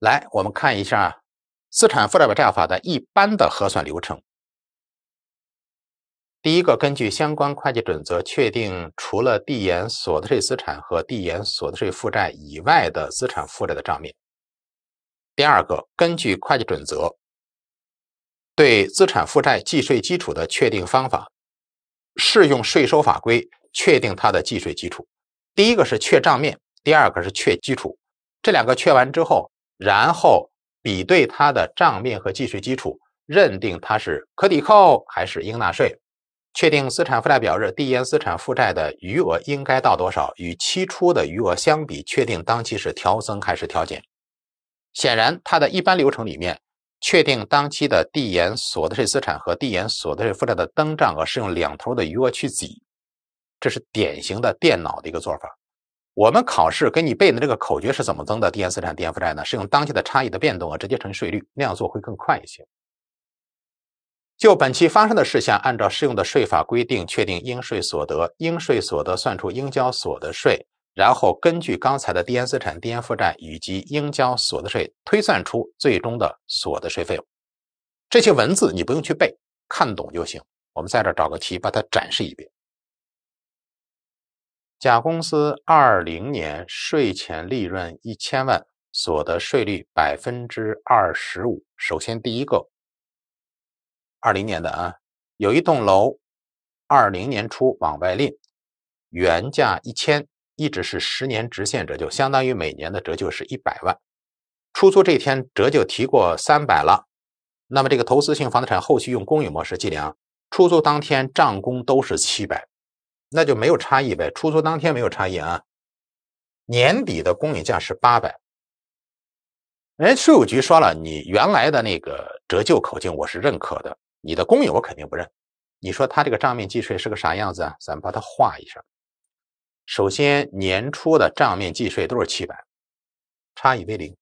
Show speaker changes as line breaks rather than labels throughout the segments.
来，我们看一下资产负债表账法的
一般的核算流程。第一个，根据相关会计准则确定除了递延所得税资产和递延所得税负债以外的资产负债的账面。第二个，根据会计准则对资产负债计税基础的确定方法，适用税收法规确定它的计税基础。第一个是确账面，第二个是确基础。这两个确完之后。然后比对它的账面和计税基础，认定它是可抵扣还是应纳税，确定资产负债表日递延资产负债的余额应该到多少，与期初的余额相比，确定当期是调增还是调减。显然，它的一般流程里面，确定当期的递延所得税资产和递延所得税负债的登账额是用两头的余额去挤，这是典型的电脑的一个做法。我们考试给你背的这个口诀是怎么增的递延资产、递延负债呢？是用当期的差异的变动啊，直接乘以税率，那样做会更快一些。就本期发生的事项，按照适用的税法规定确定应税所得，应税所得算出应交所得税，然后根据刚才的递延资产、递延负债以及应交所得税，推算出最终的所得税费用。这些文字你不用去背，看懂就行。我们在这儿找个题，把它展示一遍。甲公司二零年税前利润一千万，所得税率百分之二十五。首先，第一个二零年的啊，有一栋楼，二零年初往外令，原价一千，一直是十年直线折旧，相当于每年的折旧是一百万。出租这天折旧提过三百了，那么这个投资性房地产后期用公允模式计量，出租当天账公都是七百。那就没有差异呗，出租当天没有差异啊。年底的公允价是八百。哎，税务局说了，你原来的那个折旧口径我是认可的，你的公允我肯定不认。你说他这个账面计税是个啥样子？啊？咱们把它画一下。首先年初的账面计税都是七百，
差异为零。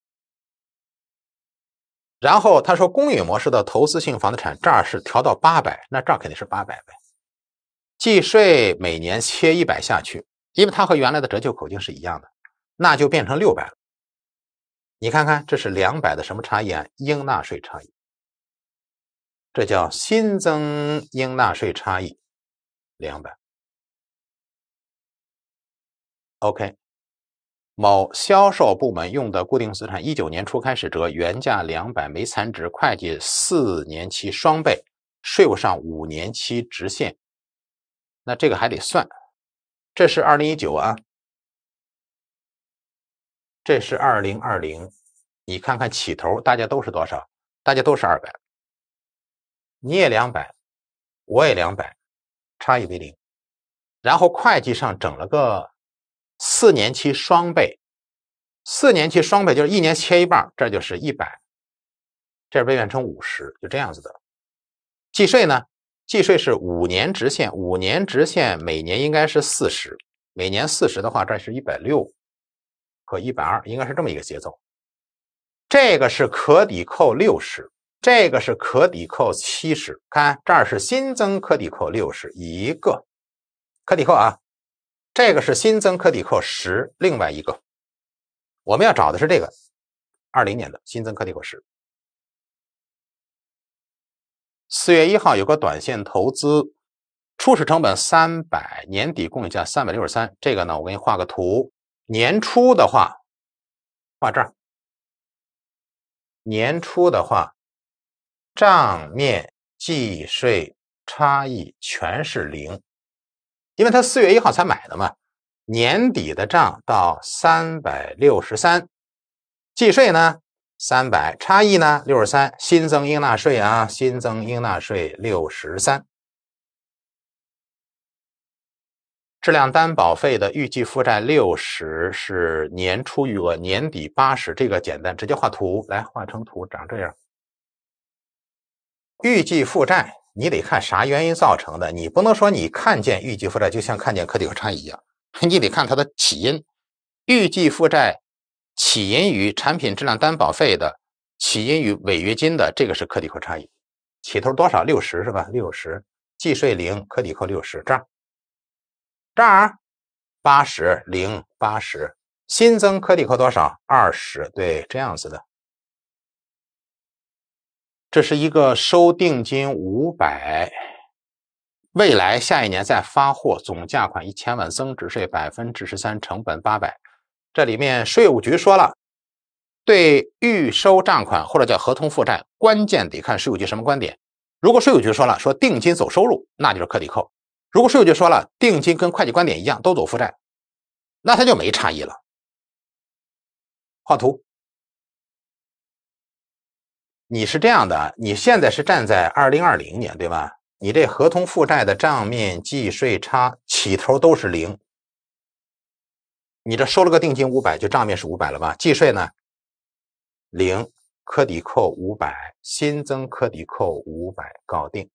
然后他说，公允模式的
投资性房地产这儿是调到八百，那这儿肯定是八百呗。计税每年切一百下去，因为它和原来的折旧口径是一样的，那就变成六百了。你看看这是两百的什么差异？啊？应纳税差异，
这叫新增应纳税差异，两百。OK，某销售
部门用的固定资产，一九年初开始折，原价两百，没残值，会计四年期双倍，税务上五年期直线。那这个还
得算，这是二零一九啊，这是二零二零，你看看起头大家都是多少？大家都是二百，你也两百，我也两百，差异为零。
然后会计上整了个四年期双倍，四年期双倍就是一年切一半，这就是一百，这被变成五十，就这样子的。计税呢？计税是五年直线，五年直线每年应该是四十，每年四十的话，这是一百六和一百二，应该是这么一个节奏。这个是可抵扣六十，这个是可抵扣七十。看这儿是新增可抵扣六十一个，可抵扣啊，这个是新增可抵扣十另外一个，
我们要找的是这个二零年的新增可抵扣十。
四月一号有个短线投资，初始成本三百，年底供应价三百六十三。这个呢，我给你画个图。年初的话，
画这儿。年初的话，
账面计税差异全是零，因为他四月一号才买的嘛。年底的账到三百六十三，计税呢？三百差异呢？六十三新增应纳税啊，新增应纳税六十三。质量担保费的预计负债六十是年初余额，年底八十。这个简单，直接画图来画成图，长这样。预计负债你得看啥原因造成的，你不能说你看见预计负债就像看见可抵扣差异一样，你得看它的起因。预计负债。起因于产品质量担保费的，起因于违约金的，这个是可抵扣差异。起头多少？六十是吧？六十，计税零，可抵扣六十。这儿，这儿，八十零八十，新增可抵扣多
少？二十，对，这样子的。这是一个
收定金五百，未来下一年再发货，总价款一千万，增值税百分之十三，成本八百。这里面税务局说了，对预收账款或者叫合同负债，关键得看税务局什么观点。如果税务局说了说定金走收入，那就是可抵扣；如果税务局说了定金跟会计观点一样都走负债，那它就没差异了。画图，你是这样的，你现在是站在二零二零年对吧？你这合同负债的账面计税差起头都是零。你这收了个定金五百，就账面是五百了吧？计税呢，零，可抵扣五百，新增可抵
扣五百，搞定，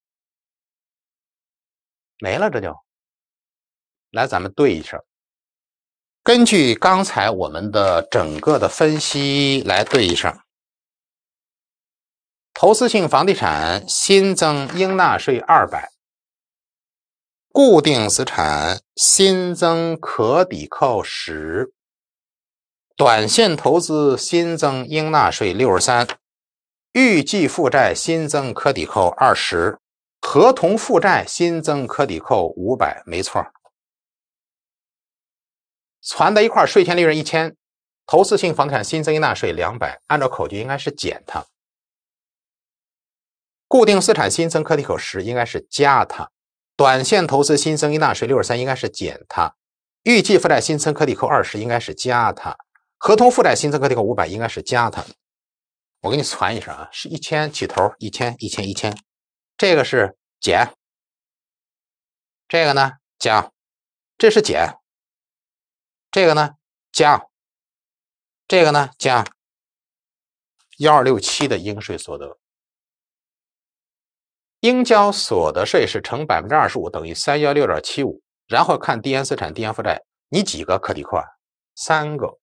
没了，这就。来，咱们对一下，根据刚才我们的整个的分析来对一下，投资性房地
产新增应纳税二百。固定资产新增可抵扣十，短线投资新增应纳税六十三，预计负债新增可抵扣二十，合同负债新增可抵扣五百，没错。攒在一块儿，税前利润一千，投资性房地产新增应纳税两百，按照口诀应该是减它。固定资产新增可抵扣十应该是加它。短线投资新增应纳税六十三，应该是减它；预计负债新增可抵扣二十，应该是加它；合同负债新增可抵扣五百，应该是加它。我给你算一声啊，是一千起头，一千一千一千，这个是减，这个呢加，
这是减，这个呢加，这个呢加幺二六七的应税所得。
应交所得税是乘百分之二十五等于三幺六点七五，然后看递延资产、递延负债，你几个可抵扣啊？三个，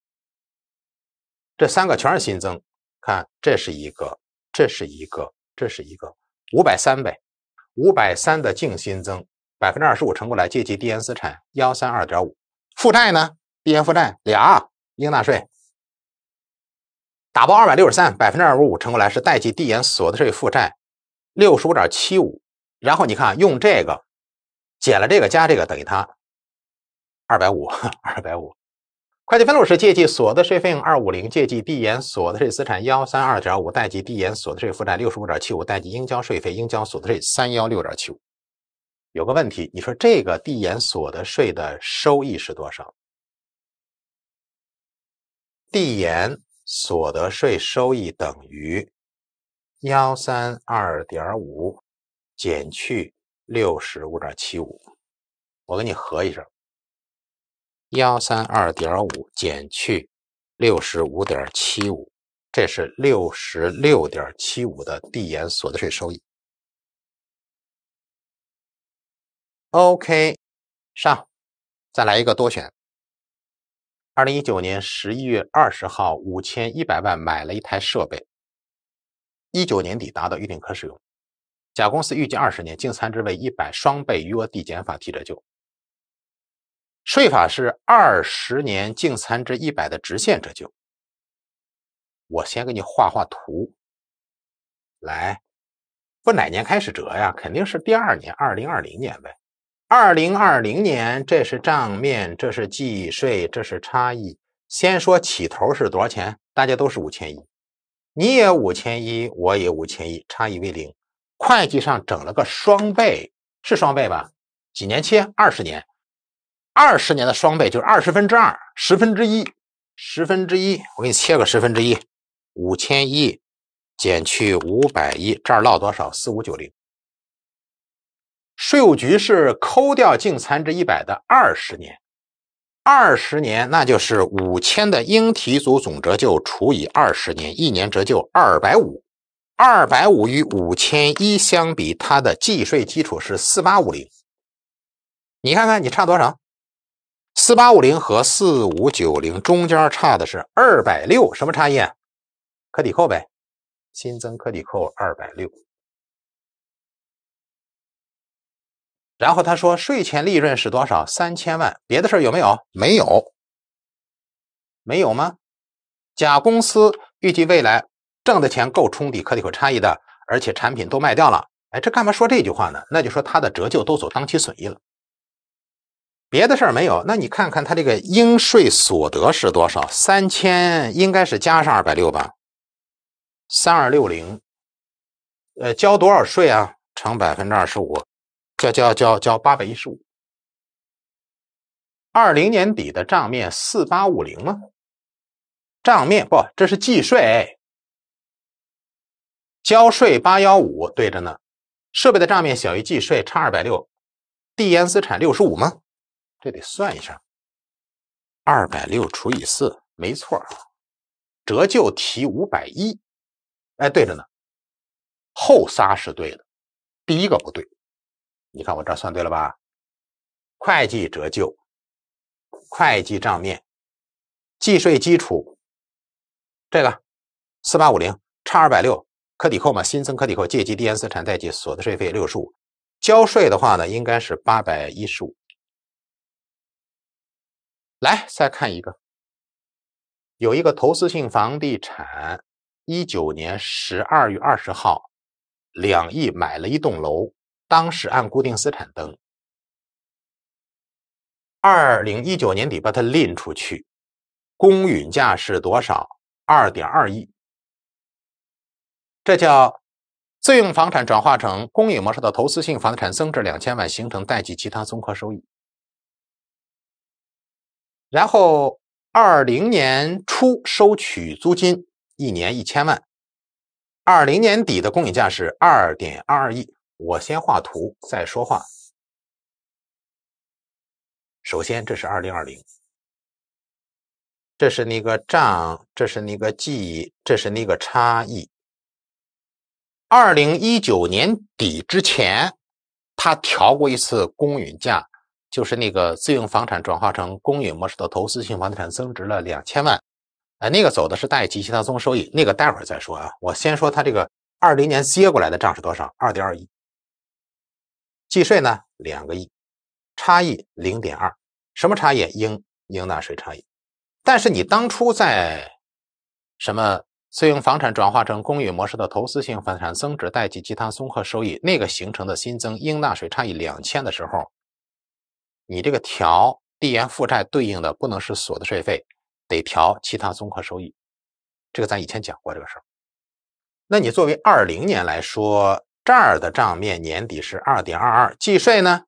这三个全是新增。看，这是一个，这是一个，这是一个五百三呗，五百三的净新增，百分之二十五乘过来借记递延资产幺三二点五。负债呢？递延负债俩，应纳税，打包二百六十三，百分之二十五乘过来是贷记递延所得税负债。六十五点七五，然后你看，用这个减了这个加这个等于它二百五二百五。会计分录是借记所得税费用二五零，借记递延所得税资产幺三二点五，贷记递延所得税负债六十五点七五，贷记应交税费应交所得税三幺六点七五。有个问题，你说这个递延所
得税的收益是多少？递
延所得税收益等于？幺三二点五减去六十五点七五，我给你合一下。幺三二点五减去六十五点七五，这是六十六点七五的递延所得税收
益。OK，
上，再来一个多选。二零一九年十一月二十号，五千一百万买了一台设备。一九年底达到预定可使用，甲公司预计二十年净残值为一百，双倍余额递减法提折旧。税法是二十年净残值一百的直线折旧。
我先给你画画图。来，
不哪年开始折呀？肯定是第二年，二零二零年呗。二零二零年，这是账面，这是计税，这是差异。先说起头是多少钱？大家都是五千亿。你也五千一，我也五千一，差异为零。会计上整了个双倍，是双倍吧？几年期？二十年，二十年的双倍就是二十分之二，十分之一，十分之一。我给你切个十分之一，五千一减去五百一，这儿落多少？四五九零。税务局是扣掉净残值一百的二十年。二十年，那就是五千的应提组总折旧除以二十年，一年折旧二百五。二百五与五千一相比，它的计税基础是四八五零。你看看你差多少？四八五零和四五九零中间差的是二百六，什么差异？可抵扣呗，新增可抵扣二百六。
然后他说，税前利润是多少？
三千万。别的事儿有没有？没有，没有吗？甲公司预计未来挣的钱够冲抵可抵扣差异的，而且产品都卖掉了。哎，这干嘛说这句话呢？那就说它的折旧都走当期损益了。别的事儿没有。那你看看它这个应税所得是多少？三千应该是加上二百六吧，三二六零。呃，交多
少税啊？乘百分之二十五。交交交交八百一十五，二零年底的账面四八五零吗？账
面不，这是计税，交税八幺五对着呢。设备的账面小于计税差二百六，递延资产六十五吗？
这得算一下，二百六除以四没错，折旧提五百一，哎对着呢，后仨是对的，第一个不对。你看我这算对了吧？会计折旧、会计账面、计税基础，
这个四八五零差二百六可抵扣嘛？新增可抵扣借记低值资产贷记所得税费六十五，交税的话呢应该是八百一十五。
来，再看一个，有一个投资性房地产，一九年十二月二十号，两亿买了一栋楼。当时按固定资产登，二零一九年底把它拎出去，公允价是多少？
二点二亿。这叫自用房产转化成公允模式的投资性房地产，增值两千万，形成代际其他综合收益。
然后二零年初收取租金，一年一千万。二零年底的公允价是二点二二亿。我先画图再说话。首先，这是二零二零，这是那个账，这
是那个记，这是那个差异。二零一九年底之前，他调过一次公允价，就是那个自用房产转化成公允模式的投资性房地产增值了两千万。呃，那个走的是贷及其他综合收益，那个待会儿再说啊。我先说他这个二零年接过来的账是多少？二点二亿。计税呢，两个亿，差异零点二，什么差异？应应纳税差异。但是你当初在什么私用房产转化成公寓模式的投资性房产增值代替其他综合收益那个形成的新增应纳税差异两千的时候，你这个调递延负债对应的不能是所得税费，得调其他综合收益。这个咱以前讲过这个事儿。那你作为二零年来说。这儿的账面年底是二点二二，计税呢？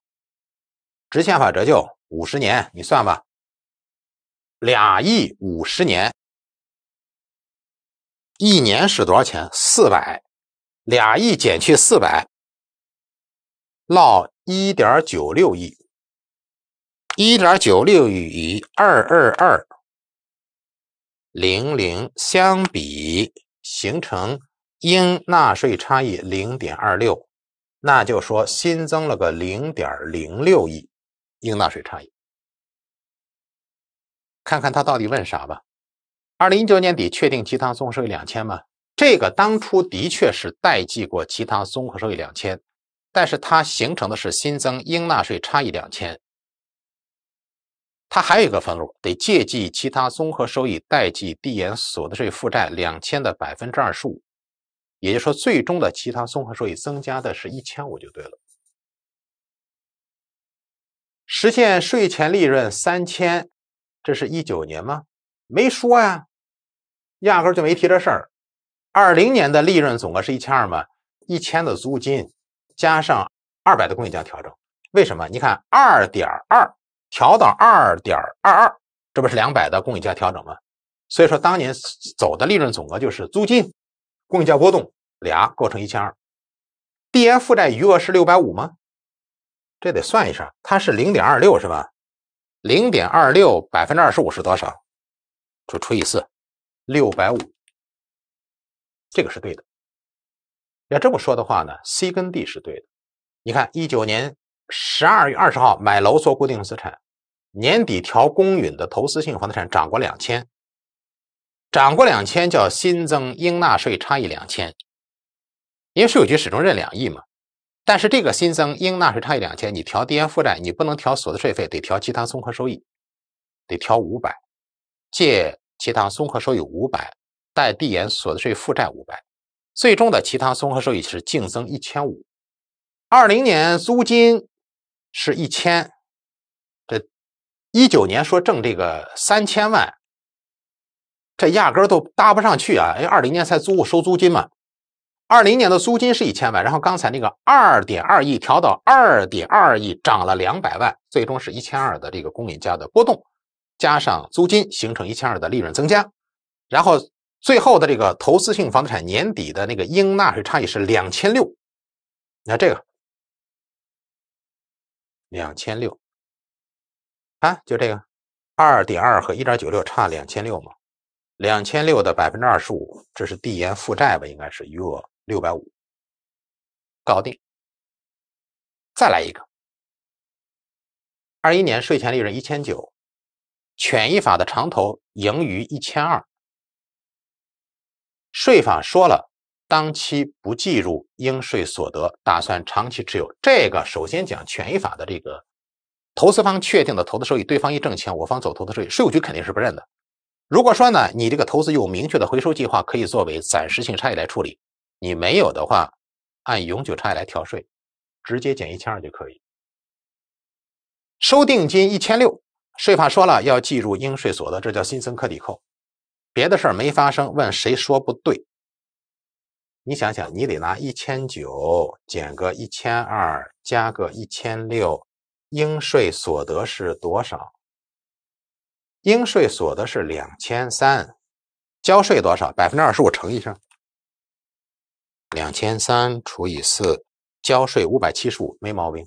直线法折旧
五十年，你算吧。俩亿五十年，一年是多少钱？四百，俩亿减去四百，落一点九六亿。
一点九六亿与二二二零零相比，形成。应纳税差异零点二六，那就说新增了个零点零六亿应纳税差异。看看他到底问啥吧。二零一九年底确定其他综合收益两千吗？这个当初的确是代记过其他综合收益两千，但是它形成的是新增应纳税差异两千。它还有一个分录，得借记其他综合收益，代记递延所得税负债两千的百分之二十五。也就是说，最终的其他综合收益增加的是一千五就对了。实现税前利润三千，这是一九年吗？没说呀，压根儿就没提这事儿。二零年的利润总额是一千二吗？一千的租金加上二百的公允价调整，为什么？你看，二点二调到二点二二，这不是两百的公允价调整吗？所以说，当年走的利润总额就是租金。公允价波动俩构成一千二，递延负债余额是六百五吗？这得算一下，它是零点二六是吧？零点二六百分之二十五是多少？就除以四，
六百五，这个是对的。要这么说的话呢，C
跟 D 是对的。你看一九年十二月二十号买楼做固定资产，年底调公允的投资性房地产涨过两千。涨过两千叫新增应纳税差异两千，因为税务局始终认两亿嘛。但是这个新增应纳税差异两千，你调递延负债，你不能调所得税费，得调其他综合收益，得调五百，借其他综合收益五百，贷递延所得税负债五百，最终的其他综合收益是净增一千五。二零年租金是一千，这一九年说挣这个三千万。这压根儿都搭不上去啊！因为二零年才租收租金嘛，二零年的租金是一千万，然后刚才那个二点二亿调到二点二亿，涨了两百万，最终是一千二的这个公允价的波动，加上租金形成一千二的利润增加，然后最后的这个投资性房地产年底的那个应纳税差异是两千六，
你看这个两千六
啊，就这个二点二和一点九六差两千六嘛。两千六的百分之二十五，这是递延负债吧？应该是余额六百五，
搞定。再来一个，二一年税前利润一千九，权益法的长投盈余一千二，
税法说了，当期不计入应税所得，打算长期持有。这个首先讲权益法的这个投资方确定的投资收益，对方一挣钱，我方走投资收益，税务局肯定是不认的。如果说呢，你这个投资有明确的回收计划，可以作为暂时性差异来处理；你没有的话，按永久差异来调税，直接减一千二就可以。收定金一千六，税法说了要计入应税所得，这叫新增可抵扣。别的事儿没发生，问谁说不对？你想想，你得拿一千九减个一千二，加个一千六，应税所得是多少？应税所得是两千三，交税多少？百分之二十五乘以上，两千三除以四，交税五百七十五，没毛病。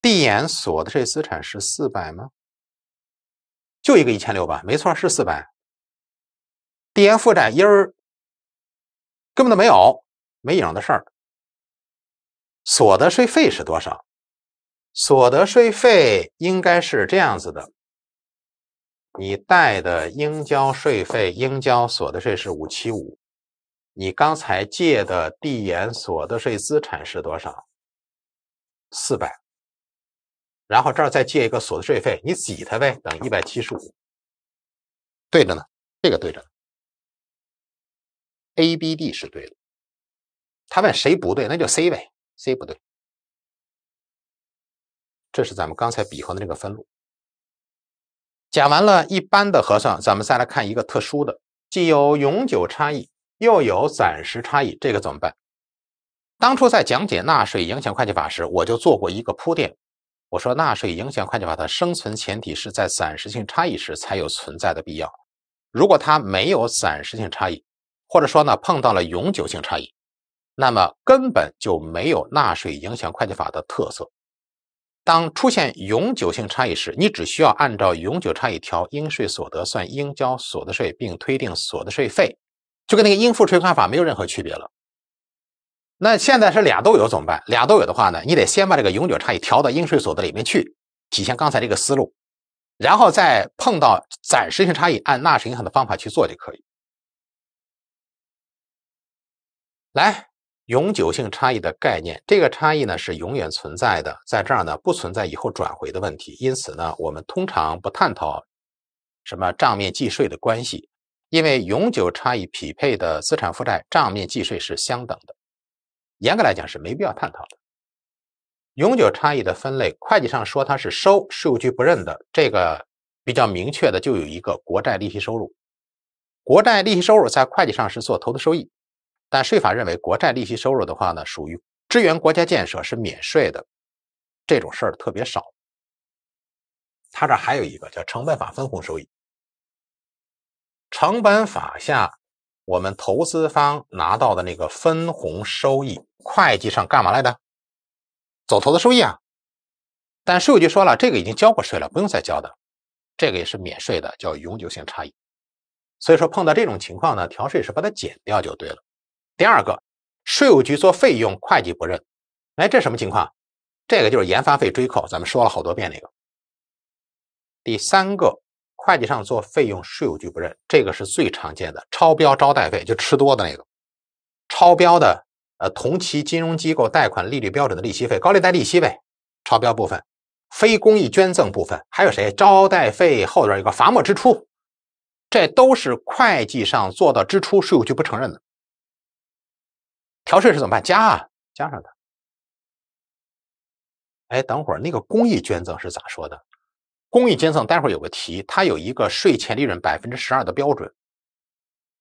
递延所得税资产
是四百吗？就一个一千六吧，没错，是四百。递延负债一儿根本都没有，没影的事儿。所得税费是多少？所得税费
应该是这样子的。你贷的应交税费、应交所得税是五七五，你刚才借的递延所得税资产是多少？四百，然后这儿再借
一个所得税费，你挤它呗，等一百七十五，对着呢，这个对着，A、B、D 是对的，他问谁不对，那就 C 呗，C 不对，这是咱们刚才比划的那
个分录。讲完了一般的核算，咱们再来看一个特殊的，既有永久差异，又有暂时差异，这个怎么办？当初在讲解纳税影响会计法时，我就做过一个铺垫，我说纳税影响会计法的生存前提是在暂时性差异时才有存在的必要，如果它没有暂时性差异，或者说呢碰到了永久性差异，那么根本就没有纳税影响会计法的特色。当出现永久性差异时，你只需要按照永久差异调应税所得，算应交所得税，并推定所得税费，就跟那个应付税款法没有任何区别了。那现在是俩都有怎么办？俩都有的话呢，你得先把这个永久差异调到应税所得里面去，体现刚才这个思路，然后再碰到暂时性差异，按纳税银行的方法去做就
可以。来。永久性差
异的概念，这个差异呢是永远存在的，在这儿呢不存在以后转回的问题，因此呢我们通常不探讨什么账面计税的关系，因为永久差异匹配的资产负债账面计税是相等的，严格来讲是没必要探讨的。永久差异的分类，会计上说它是收，税务局不认的，这个比较明确的就有一个国债利息收入，国债利息收入在会计上是做投资收益。但税法认为，国债利息收入的话呢，属于支援国家建设，是免税的。这种事儿特别少。它这还有一个叫成本法分红收益，成本法下我们投资方拿到的那个分红收益，会计上干嘛来的？走投资收益啊。但税务局说了，这个已经交过税了，不用再交的，这个也是免税的，叫永久性差异。所以说碰到这种情况呢，调税是把它减掉就对了。第二个，税务局做费用，会计不认，哎，这什么情况？这个就是研发费追扣，咱们说了好多遍那个。第三个，会计上做费用，税务局不认，这个是最常见的超标招待费，就吃多的那个，超标的呃同期金融机构贷款利率标准的利息费，高利贷利息呗，超标部分，非公益捐赠部分，还有谁招待费后边有个罚没支出，这都是会计上做的支出，税务局不承认的。调税是怎么办？加啊，加上它。哎，等会儿那个公益捐赠是咋说的？公益捐赠待会儿有个题，它有一个税前利润百分之十二的标准，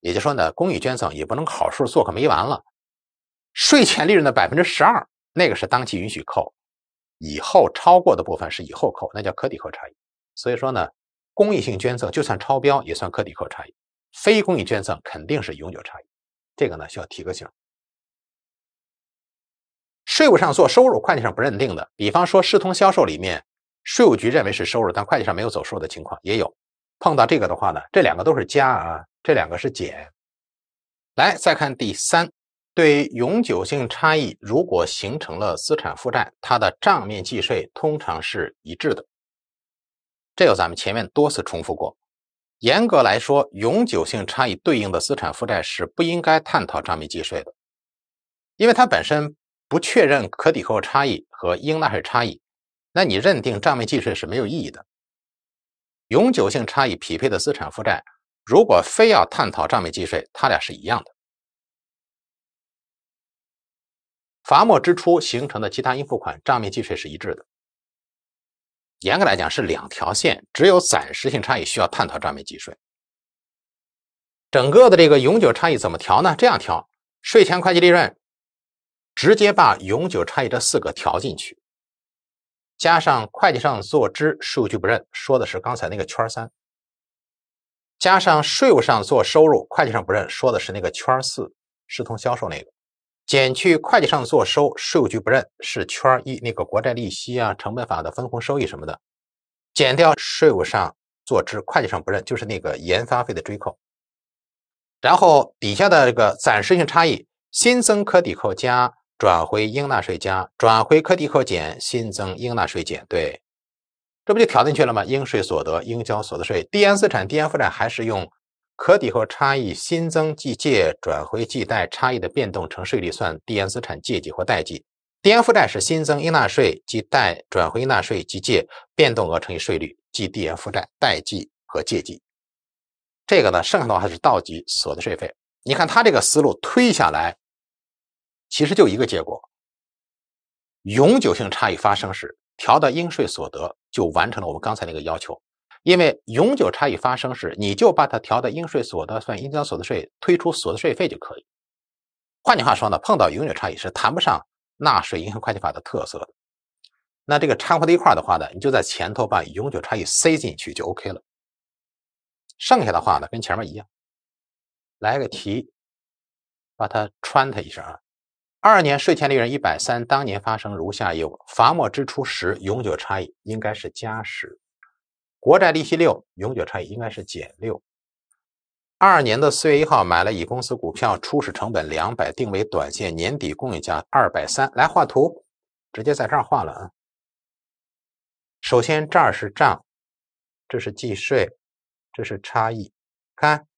也就是说呢，公益捐赠也不能考数做，个没完了。税前利润的百分之十二，那个是当期允许扣，以后超过的部分是以后扣，那叫可抵扣差异。所以说呢，公益性捐赠就算超标也算可抵扣差异，非
公益捐赠肯定是永久差异。这个呢，需要提个醒。
税务上做收入，会计上不认定的，比方说视同销售里面，税务局认为是收入，但会计上没有走数的情况也有。碰到这个的话呢，这两个都是加啊，这两个是减。来，再看第三，对永久性差异，如果形成了资产负债，它的账面计税通常是一致的。这有咱们前面多次重复过。严格来说，永久性差异对应的资产负债是不应该探讨账面计税的，因为它本身。不确认可抵扣差异和应纳税差异，那你认定账面计税是没有意义的。永久性差异匹配的资产负债，如果非要
探讨账面计税，它俩是一样的。
罚没支出形成的其他应付款，账面计税是一致的。严格来讲是两条线，只有暂时性差异需要探讨账面计税。整个的这个永久差异怎么调呢？这样调：税前会计利润。直接把永久差异这四个调进去，加上会计上做支，税务局不认，说的是刚才那个圈三；加上税务上做收入，会计上不认，说的是那个圈四，视同销售那个；减去会计上做收，税务局不认，是圈一那个国债利息啊、成本法的分红收益什么的；减掉税务上做支，会计上不认，就是那个研发费的追扣；然后底下的这个暂时性差异，新增可抵扣加。转回应纳税加，转回可抵扣减，新增应纳税减，对，这不就调进去了吗？应税所得应交所得税，递延资产、递延负债还是用可抵扣差异新增计借转回计贷差异的变动乘税率算递延资产借记或贷记，递延负债是新增应纳税即贷转回应纳税即借变动额乘以税率即递延负债贷记和借记，这个呢，剩下的话还是倒计所得税费。你看他这个思路推下来。其实就一个结果，永久性差异发生时调的应税所得就完成了我们刚才那个要求，因为永久差异发生时你就把它调的应税所得算应交所得税，推出所得税费就可以。换句话说呢，碰到永久差异是谈不上纳税银行会计法的特色的。那这个掺和在一块儿的话呢，你就在前头把永久差异塞进去就 OK 了。剩下的话呢跟前面一样，来个题，把它穿它一声啊。二年税前利润一百三，当年发生如下业务：罚没支出十，永久差异应该是加十；国债利息六，永久差异应该是减六。二年的四月一号买了乙公司股票，初始成本两百，定为短线，年底公允价二百三。来画图，直接在这儿画了啊。首先这儿
是账，这是计税，这是差异，看。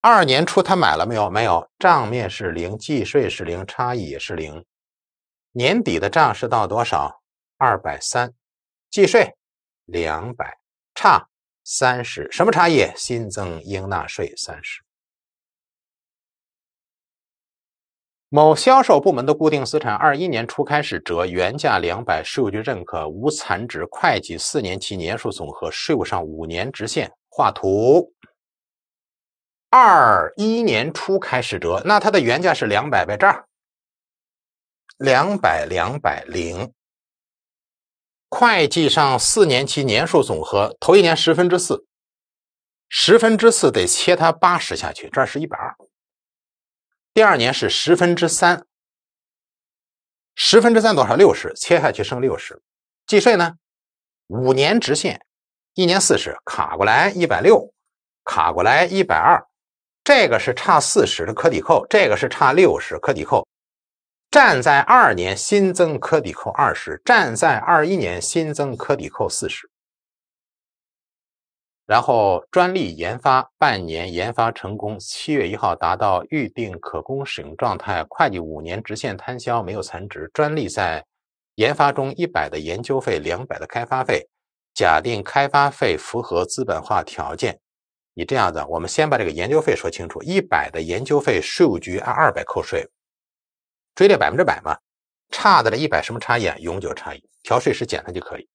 二年初他买了没有？没有，账面是零，计税是零，差异也是零。年底的账是到多少？二百三，计税两百，差三十。什么差异？新增应纳税三十。某销售部门的固定资产，二一年初开始折，原价两百，税务局认可无残值，会计四年期年数总和，税务上五年直线。画图。二一年初开始折，那它的原价是两百在这儿
两百两百零。会计
上四年期年数总和，头一年十分之四，十分之四得切它八十下去，这儿是一百二。第二年是十分之三，
十分之三多少六十，切下去剩六十。计税呢，
五年直线，一年四十，卡过来一百六，卡过来一百二。这个是差四十的可抵扣，这个是差六十可抵扣。站在二年新增可抵扣二十，站在二一年新增可抵扣四十。然后专利研发半年研发成功，七月一号达到预定可供使用状态，会计五年直线摊销没有残值。专利在研发中一百的研究费，两百的开发费，假定开发费符合资本化条件。你这样子，我们先把这个研究费说清楚，一百的研究费，税务局按二百扣税，追列百分之百嘛，差的这一百什么差异？永久差异，调税时减它就可以。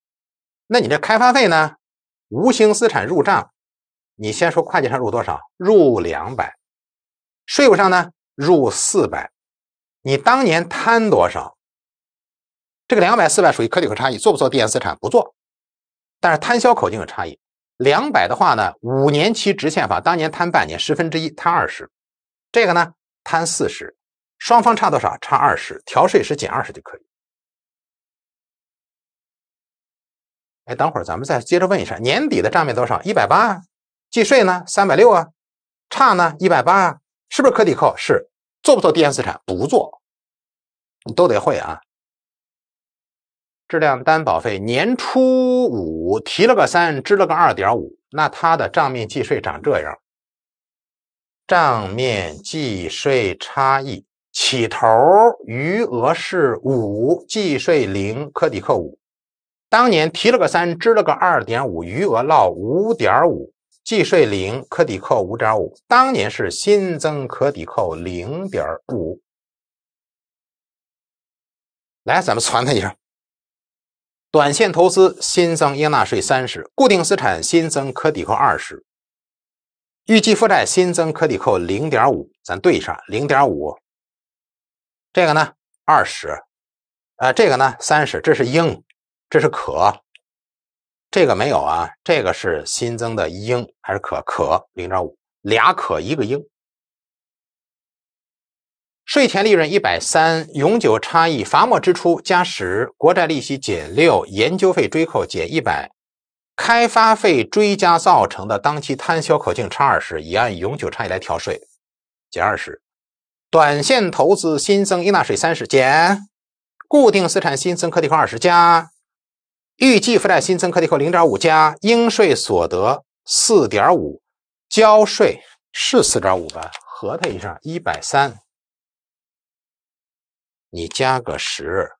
那你这开发费呢？无形资产入账，你先说会计上入多少？入两百，税务上呢？入四百，你当年摊多少？这个两百四百属于可抵扣差异，做不做递延资产？不做，但是摊销口径有差异。两百的话呢，五年期直线法当年摊半年，十分之一摊二十，这个呢摊四十，双方差多少？差
二十，调税时减二十就可以。
哎，等会儿咱们再接着问一下，年底的账面多少？一百八，计税呢三百六啊，差呢一百八啊，是不是可抵扣？是，做不做递延资产？不做，你都得会啊。质量担保费年初五提了个三，支了个二点五，那他的账面计税长这样：账面计税差异起头余额是五，计税零，可抵扣五。当年提了个三，支了个二点五，余额落五点五，计税零，可抵扣五点五。当年是新增可抵扣零点五。
来，咱们传他一下。短线投资
新增应纳税三十，固定资产新增可抵扣二十，预计负债新增可抵扣零点五。咱对上零点五，这个呢二十，啊这个呢三十，这是应，这是可，这个没有啊，这个是新增的应还是可？可零点五，俩可一个应。税前利润一百三，永久差异，罚没支出加十，国债利息减六，研究费追扣减一百，开发费追加造成的当期摊销口径差二十，已按永久差异来调税，减二十，短线投资新增应纳税三十，减固定资产新增可抵扣二十，加预计负债新增可抵扣零点五，加应税所得四点五，交税是四点五吧？合它一下一百三。
你加个十，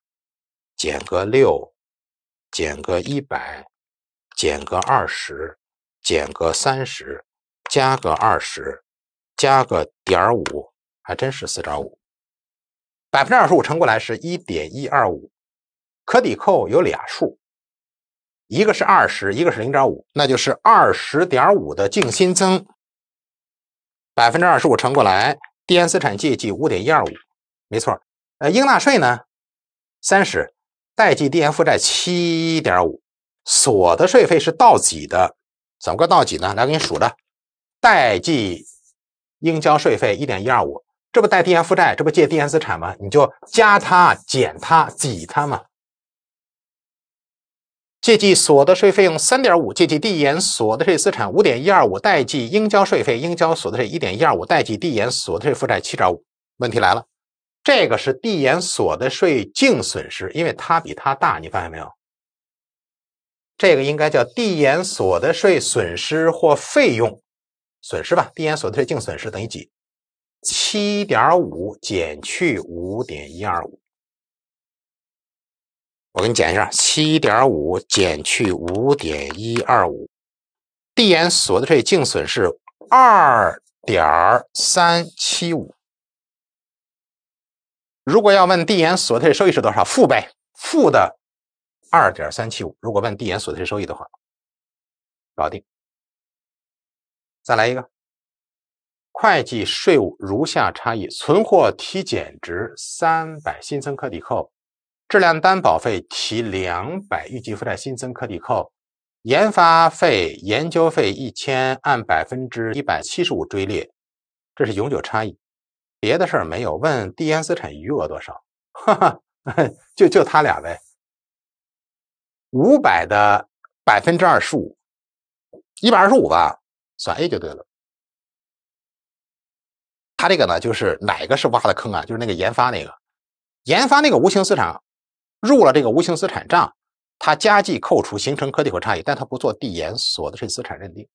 减个六，减个一百，减个二十，减个三十，加个二十，加个点五，还真是四点五。百分之
二十五乘过来是一点一二五，可抵扣有俩数，一个是二十，一个是零点五，那就是二十点五的净新增。百分之二十五乘过来，递延资产借记五点一二五，没错。呃，应纳税呢，三十，贷记递延负债七点五，所得税费是到几的，怎么个到几呢？来给你数着，贷记应交税费一点一二五，这不贷递延负债，这不借递延资产吗？你就加它减它挤它嘛。借记所得税费用三点五，借记递延所得税资产五点一二五，待记应交税费应交所得税一点一二五，待记递延所得税负债七点五。问题来了。这个是递延所得税净损失，因为它比它大，你发现没有？这个应该叫递延所得税损失或费用损失吧？递延所得税净损失等于几？七点五减去五点一二五，
我给你减一下，七点五减去五点一二五，递延所得税净损失二
点三七五。如果要问递延所得税收益是多少，负呗，负的二点三七五。如果问递
延所得税收益的话，搞定。再来一个，
会计税务如下差异：存货提减值三百，新增可抵扣；质量担保费提两百，预计负债新增可抵扣；研发费、研究费一千，按百分之一百七十五追列，这是永久差异。别的事儿没有，问递延资产余额多少？哈哈，就就他俩呗，五百的
百分之二十五，一百二十五吧，算 A 就对了。他这个呢，就是哪个是挖的坑啊？就是那个研发那个，
研发那个无形资产入了这个无形资产账，它加计扣除形成可抵扣差异，但它不做递延所得税资产认定。